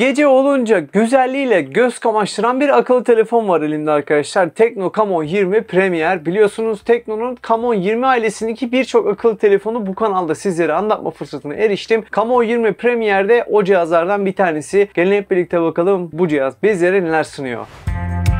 Gece olunca güzelliğiyle göz kamaştıran bir akıllı telefon var elimde arkadaşlar. Tekno Camon 20 Premier. Biliyorsunuz Tekno'nun Camon 20 ailesindeki birçok akıllı telefonu bu kanalda sizlere anlatma fırsatına eriştim. Camon 20 Premier'de o cihazlardan bir tanesi. Gelin hep birlikte bakalım bu cihaz bizlere neler sunuyor. Müzik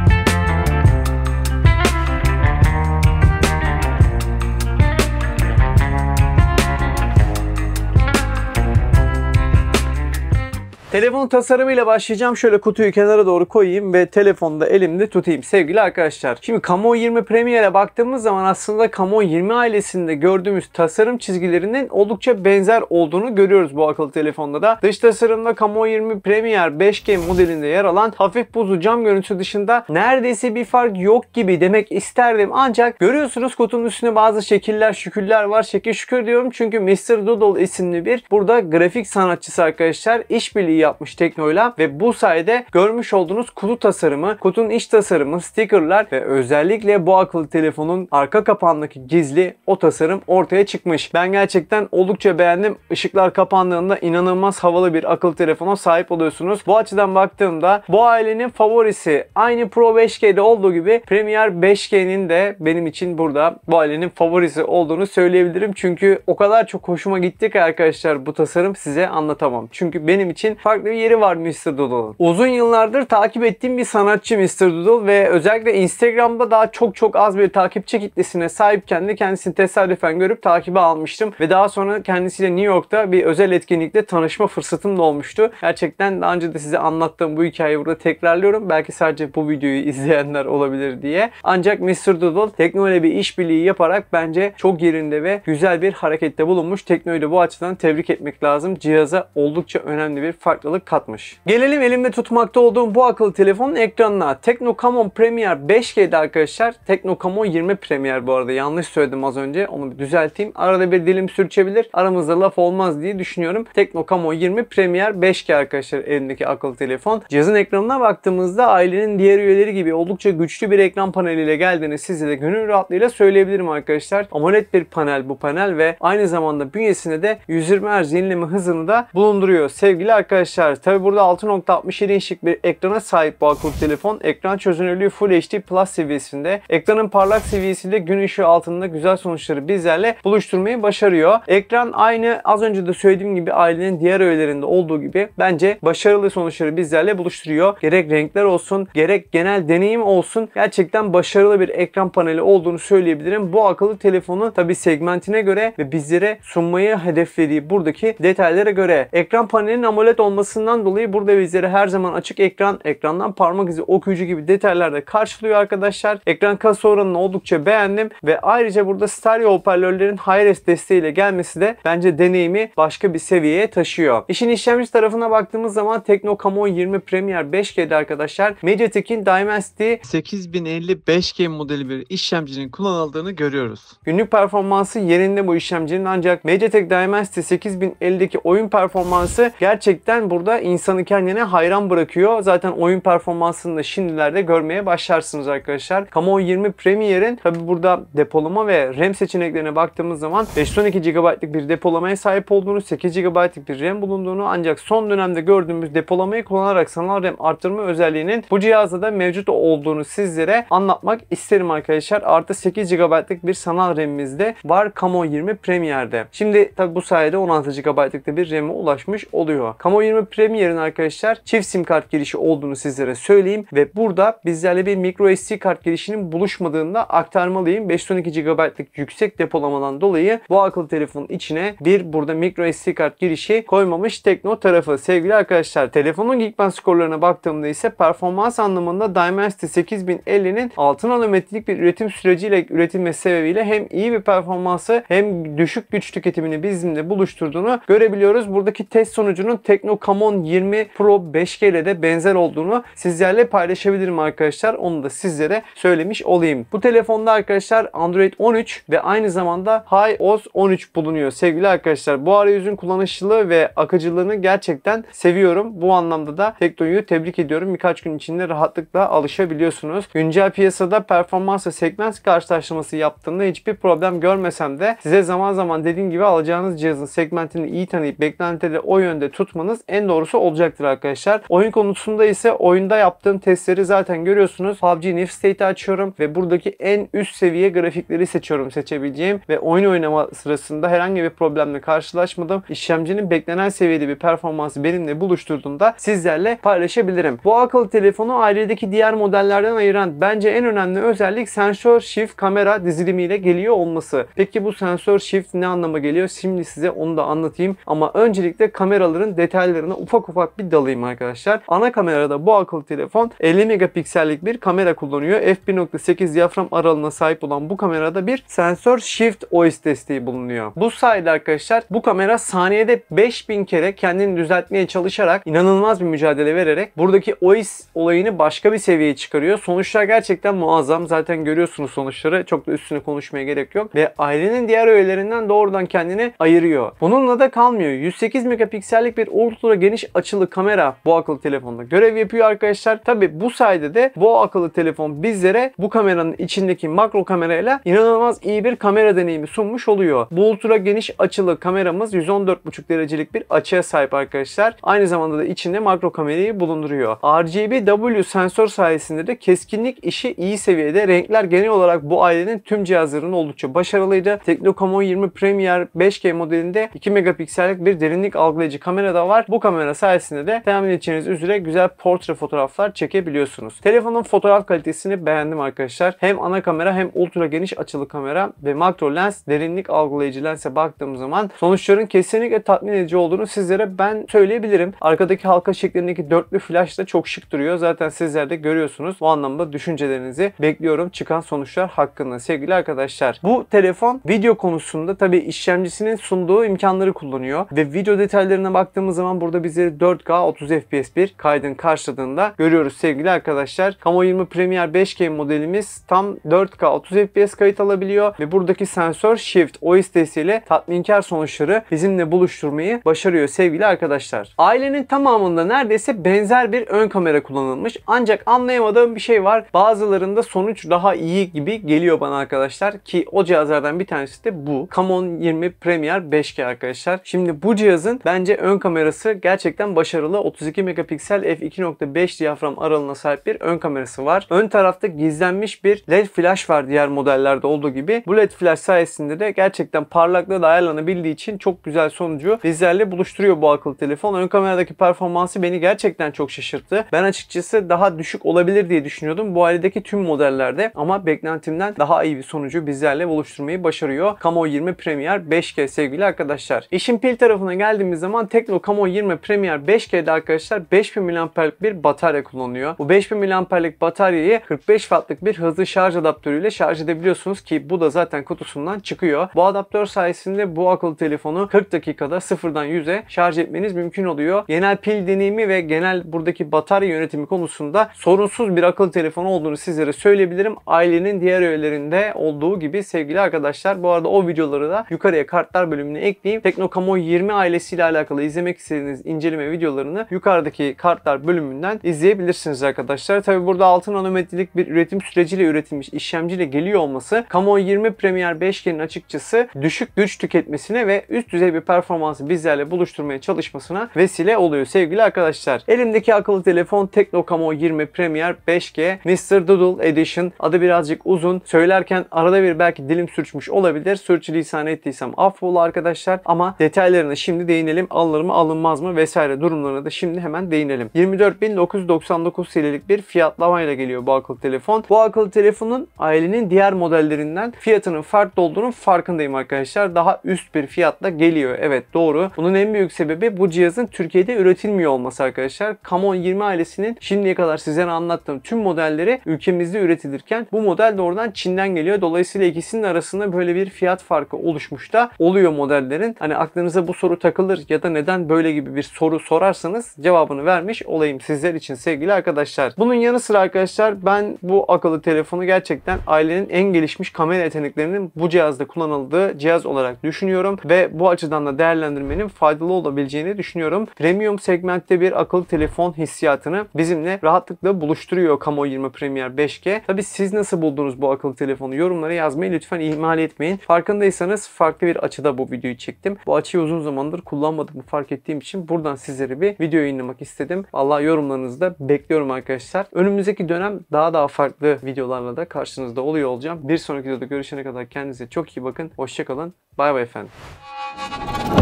Telefonun tasarımıyla başlayacağım. Şöyle kutuyu kenara doğru koyayım ve telefonu da elimde tutayım sevgili arkadaşlar. Şimdi Camon 20 Premier'e baktığımız zaman aslında Camon 20 ailesinde gördüğümüz tasarım çizgilerinin oldukça benzer olduğunu görüyoruz bu akıllı telefonda da. Dış tasarımda Camon 20 Premier 5G modelinde yer alan hafif buzlu cam görüntüsü dışında neredeyse bir fark yok gibi demek isterdim. Ancak görüyorsunuz kutunun üstüne bazı şekiller şükürler var. Şekil şükür diyorum çünkü Mr. Doodle isimli bir burada grafik sanatçısı arkadaşlar işbirliği yapmış Teknoyla ve bu sayede görmüş olduğunuz kutu tasarımı, kutunun iç tasarımı, stickerlar ve özellikle bu akıllı telefonun arka kapağındaki gizli o tasarım ortaya çıkmış. Ben gerçekten oldukça beğendim. Işıklar kapandığında inanılmaz havalı bir akıllı telefona sahip oluyorsunuz. Bu açıdan baktığımda bu ailenin favorisi aynı Pro 5G'de olduğu gibi Premier 5G'nin de benim için burada bu ailenin favorisi olduğunu söyleyebilirim. Çünkü o kadar çok hoşuma gitti ki arkadaşlar bu tasarım size anlatamam. Çünkü benim için farklı bir yeri var Mr. Doodle'ın. Uzun yıllardır takip ettiğim bir sanatçı Mr. Doodle ve özellikle Instagram'da daha çok çok az bir takipçi kitlesine sahipken de kendisini tesadüfen görüp takibe almıştım ve daha sonra kendisiyle New York'ta bir özel etkinlikte tanışma fırsatım da olmuştu. Gerçekten daha önce de size anlattığım bu hikayeyi burada tekrarlıyorum. Belki sadece bu videoyu izleyenler olabilir diye. Ancak Mr. Doodle teknoloji bir işbirliği yaparak bence çok yerinde ve güzel bir harekette bulunmuş. teknoloji bu açıdan tebrik etmek lazım. Cihaza oldukça önemli bir fark farklılık katmış. Gelelim elimde tutmakta olduğum bu akıllı telefonun ekranına. Tecnocamon Premier 5G'de arkadaşlar. Tecnocamon 20 Premier bu arada yanlış söyledim az önce. Onu bir düzelteyim. Arada bir dilim sürçebilir. Aramızda laf olmaz diye düşünüyorum. Tecnocamon 20 Premier 5G arkadaşlar elimdeki akıllı telefon. Cihazın ekranına baktığımızda ailenin diğer üyeleri gibi oldukça güçlü bir ekran paneliyle geldiğini size de gönül rahatlığıyla söyleyebilirim arkadaşlar. AMOLED bir panel bu panel ve aynı zamanda bünyesinde de 120 Hz yenileme hızını da bulunduruyor. Sevgili arkadaşlar arkadaşlar. Tabi burada 6.67 inçlik bir ekrana sahip bu akıllı telefon. Ekran çözünürlüğü Full HD Plus seviyesinde. Ekranın parlak seviyesiyle gün ışığı altında güzel sonuçları bizlerle buluşturmayı başarıyor. Ekran aynı az önce de söylediğim gibi ailenin diğer öğelerinde olduğu gibi bence başarılı sonuçları bizlerle buluşturuyor. Gerek renkler olsun gerek genel deneyim olsun gerçekten başarılı bir ekran paneli olduğunu söyleyebilirim. Bu akıllı telefonu tabi segmentine göre ve bizlere sunmayı hedeflediği buradaki detaylara göre ekran panelinin AMOLED olması olmasından dolayı burada bizleri her zaman açık ekran, ekrandan parmak izi okuyucu gibi detaylarda karşılıyor arkadaşlar. Ekran kasa oranını oldukça beğendim ve ayrıca burada stereo hoparlörlerin Hi-Res desteğiyle gelmesi de bence deneyimi başka bir seviyeye taşıyor. İşin işlemci tarafına baktığımız zaman Tecno 20 Premier 5G'de arkadaşlar Mediatek'in Dimensity 8050 5G modeli bir işlemcinin kullanıldığını görüyoruz. Günlük performansı yerinde bu işlemcinin ancak Mediatek Dimensity 8050'deki oyun performansı gerçekten burada insanı kendine hayran bırakıyor. Zaten oyun performansını da şimdilerde görmeye başlarsınız arkadaşlar. Kamo 20 Premier'in tabi burada depolama ve RAM seçeneklerine baktığımız zaman 512 GB'lık bir depolamaya sahip olduğunu, 8 GB'lık bir RAM bulunduğunu ancak son dönemde gördüğümüz depolamayı kullanarak sanal RAM arttırma özelliğinin bu cihazda da mevcut olduğunu sizlere anlatmak isterim arkadaşlar. Artı 8 GB'lık bir sanal RAM'imizde var Kamo 20 Premier'de. Şimdi tabi bu sayede 16 GB'lık bir RAM'e ulaşmış oluyor. Kamo 2020 Premier'in arkadaşlar çift sim kart girişi olduğunu sizlere söyleyeyim ve burada bizlerle bir micro SD kart girişinin buluşmadığında aktarmalıyım. 512 GB'lık yüksek depolamadan dolayı bu akıllı telefonun içine bir burada micro SD kart girişi koymamış Tekno tarafı. Sevgili arkadaşlar telefonun Geekbench skorlarına baktığımda ise performans anlamında Dimensity 8050'nin 6 nanometrelik bir üretim süreciyle üretilme sebebiyle hem iyi bir performansı hem düşük güç tüketimini bizimle buluşturduğunu görebiliyoruz. Buradaki test sonucunun Tekno Camon 20 Pro 5G ile de benzer olduğunu sizlerle paylaşabilirim arkadaşlar. Onu da sizlere söylemiş olayım. Bu telefonda arkadaşlar Android 13 ve aynı zamanda HiOS 13 bulunuyor sevgili arkadaşlar. Bu arayüzün kullanışlılığı ve akıcılığını gerçekten seviyorum. Bu anlamda da Tekno'yu tebrik ediyorum. Birkaç gün içinde rahatlıkla alışabiliyorsunuz. Güncel piyasada performans ve segment karşılaştırması yaptığında hiçbir problem görmesem de size zaman zaman dediğim gibi alacağınız cihazın segmentini iyi tanıyıp beklentileri o yönde tutmanız en doğrusu olacaktır arkadaşlar. Oyun konusunda ise oyunda yaptığım testleri zaten görüyorsunuz. PUBG Nif State'i açıyorum ve buradaki en üst seviye grafikleri seçiyorum seçebileceğim ve oyun oynama sırasında herhangi bir problemle karşılaşmadım. İşlemcinin beklenen seviyede bir performansı benimle buluşturduğunda sizlerle paylaşabilirim. Bu akıllı telefonu ailedeki diğer modellerden ayıran bence en önemli özellik sensör shift kamera dizilimiyle geliyor olması. Peki bu sensör shift ne anlama geliyor? Şimdi size onu da anlatayım ama öncelikle kameraların detayları detaylarına ufak ufak bir dalayım arkadaşlar. Ana kamerada bu akıllı telefon 50 megapiksellik bir kamera kullanıyor. f1.8 diyafram aralığına sahip olan bu kamerada bir sensör shift OIS desteği bulunuyor. Bu sayede arkadaşlar bu kamera saniyede 5000 kere kendini düzeltmeye çalışarak inanılmaz bir mücadele vererek buradaki OIS olayını başka bir seviyeye çıkarıyor. Sonuçlar gerçekten muazzam. Zaten görüyorsunuz sonuçları. Çok da üstüne konuşmaya gerek yok. Ve ailenin diğer üyelerinden doğrudan kendini ayırıyor. Bununla da kalmıyor. 108 megapiksellik bir ultra ultra geniş açılı kamera bu akıllı telefonda görev yapıyor arkadaşlar. Tabi bu sayede de bu akıllı telefon bizlere bu kameranın içindeki makro kamerayla inanılmaz iyi bir kamera deneyimi sunmuş oluyor. Bu ultra geniş açılı kameramız 114.5 derecelik bir açıya sahip arkadaşlar. Aynı zamanda da içinde makro kamerayı bulunduruyor. RGBW sensör sayesinde de keskinlik işi iyi seviyede. Renkler genel olarak bu ailenin tüm cihazlarının oldukça başarılıydı. Teknocam 20 Premier 5G modelinde 2 megapiksellik bir derinlik algılayıcı kamera da var. Bu kamera sayesinde de tahmin edeceğiniz üzere güzel portre fotoğraflar çekebiliyorsunuz. Telefonun fotoğraf kalitesini beğendim arkadaşlar. Hem ana kamera hem ultra geniş açılı kamera ve makro lens derinlik algılayıcı lense baktığım zaman sonuçların kesinlikle tatmin edici olduğunu sizlere ben söyleyebilirim. Arkadaki halka şeklindeki dörtlü flash da çok şık duruyor. Zaten sizler de görüyorsunuz. Bu anlamda düşüncelerinizi bekliyorum çıkan sonuçlar hakkında sevgili arkadaşlar. Bu telefon video konusunda tabi işlemcisinin sunduğu imkanları kullanıyor ve video detaylarına baktığımız zaman burada Burada bizi 4K 30 FPS bir kaydın karşıladığında görüyoruz sevgili arkadaşlar. Camo 20 Premier 5 k modelimiz tam 4K 30 FPS kayıt alabiliyor ve buradaki sensör Shift ois desteğiyle tatminkar sonuçları bizimle buluşturmayı başarıyor sevgili arkadaşlar. Ailenin tamamında neredeyse benzer bir ön kamera kullanılmış. Ancak anlayamadığım bir şey var. Bazılarında sonuç daha iyi gibi geliyor bana arkadaşlar ki o cihazlardan bir tanesi de bu. Camon 20 Premier 5 k arkadaşlar. Şimdi bu cihazın bence ön kamerası gerçekten başarılı 32 megapiksel f2.5 diyafram aralığına sahip bir ön kamerası var. Ön tarafta gizlenmiş bir led flash var diğer modellerde olduğu gibi. Bu led flash sayesinde de gerçekten parlaklığı da ayarlanabildiği için çok güzel sonucu bizlerle buluşturuyor bu akıllı telefon. Ön kameradaki performansı beni gerçekten çok şaşırttı. Ben açıkçası daha düşük olabilir diye düşünüyordum bu ailedeki tüm modellerde ama beklentimden daha iyi bir sonucu bizlerle buluşturmayı başarıyor. Camo 20 Premier 5G sevgili arkadaşlar. İşin pil tarafına geldiğimiz zaman Tekno Camo 20 2020 Premier 5G'de arkadaşlar 5000 mAh'lik bir batarya kullanıyor. Bu 5000 mAh'lik bataryayı 45 wattlık bir hızlı şarj adaptörüyle şarj edebiliyorsunuz ki bu da zaten kutusundan çıkıyor. Bu adaptör sayesinde bu akıllı telefonu 40 dakikada sıfırdan 100'e şarj etmeniz mümkün oluyor. Genel pil deneyimi ve genel buradaki batarya yönetimi konusunda sorunsuz bir akıllı telefon olduğunu sizlere söyleyebilirim. Ailenin diğer üyelerinde olduğu gibi sevgili arkadaşlar. Bu arada o videoları da yukarıya kartlar bölümüne ekleyeyim. Teknokamu 20 ailesiyle alakalı izlemek istediğiniz isterseniz inceleme videolarını yukarıdaki kartlar bölümünden izleyebilirsiniz arkadaşlar. Tabi burada 6 nanometrelik bir üretim süreciyle üretilmiş işlemciyle geliyor olması Camon 20 Premier 5G'nin açıkçası düşük güç tüketmesine ve üst düzey bir performansı bizlerle buluşturmaya çalışmasına vesile oluyor sevgili arkadaşlar. Elimdeki akıllı telefon Tekno Camon 20 Premier 5G Mr. Doodle Edition adı birazcık uzun. Söylerken arada bir belki dilim sürçmüş olabilir. Sürçülisan ettiysem affola arkadaşlar ama detaylarına şimdi değinelim. Alınır mı alınmaz mı vesaire durumlarına da şimdi hemen değinelim. 24.999 TL'lik bir fiyatlamayla geliyor bu akıllı telefon. Bu akıllı telefonun ailenin diğer modellerinden fiyatının farklı olduğunun farkındayım arkadaşlar. Daha üst bir fiyatla geliyor. Evet doğru. Bunun en büyük sebebi bu cihazın Türkiye'de üretilmiyor olması arkadaşlar. Camon 20 ailesinin şimdiye kadar size anlattığım tüm modelleri ülkemizde üretilirken bu model de oradan Çin'den geliyor. Dolayısıyla ikisinin arasında böyle bir fiyat farkı oluşmuş da oluyor modellerin. Hani aklınıza bu soru takılır ya da neden böyle gibi gibi bir soru sorarsanız cevabını vermiş olayım sizler için sevgili arkadaşlar. Bunun yanı sıra arkadaşlar ben bu akıllı telefonu gerçekten ailenin en gelişmiş kamera yeteneklerinin bu cihazda kullanıldığı cihaz olarak düşünüyorum ve bu açıdan da değerlendirmenin faydalı olabileceğini düşünüyorum. Premium segmentte bir akıllı telefon hissiyatını bizimle rahatlıkla buluşturuyor Camo 20 Premier 5G. Tabi siz nasıl buldunuz bu akıllı telefonu yorumlara yazmayı lütfen ihmal etmeyin. Farkındaysanız farklı bir açıda bu videoyu çektim. Bu açıyı uzun zamandır kullanmadığımı fark ettiğim için için buradan sizlere bir video yayınlamak istedim. Allah yorumlarınızı da bekliyorum arkadaşlar. Önümüzdeki dönem daha daha farklı videolarla da karşınızda oluyor olacağım. Bir sonraki videoda görüşene kadar kendinize çok iyi bakın. Hoşçakalın. Bay bay efendim.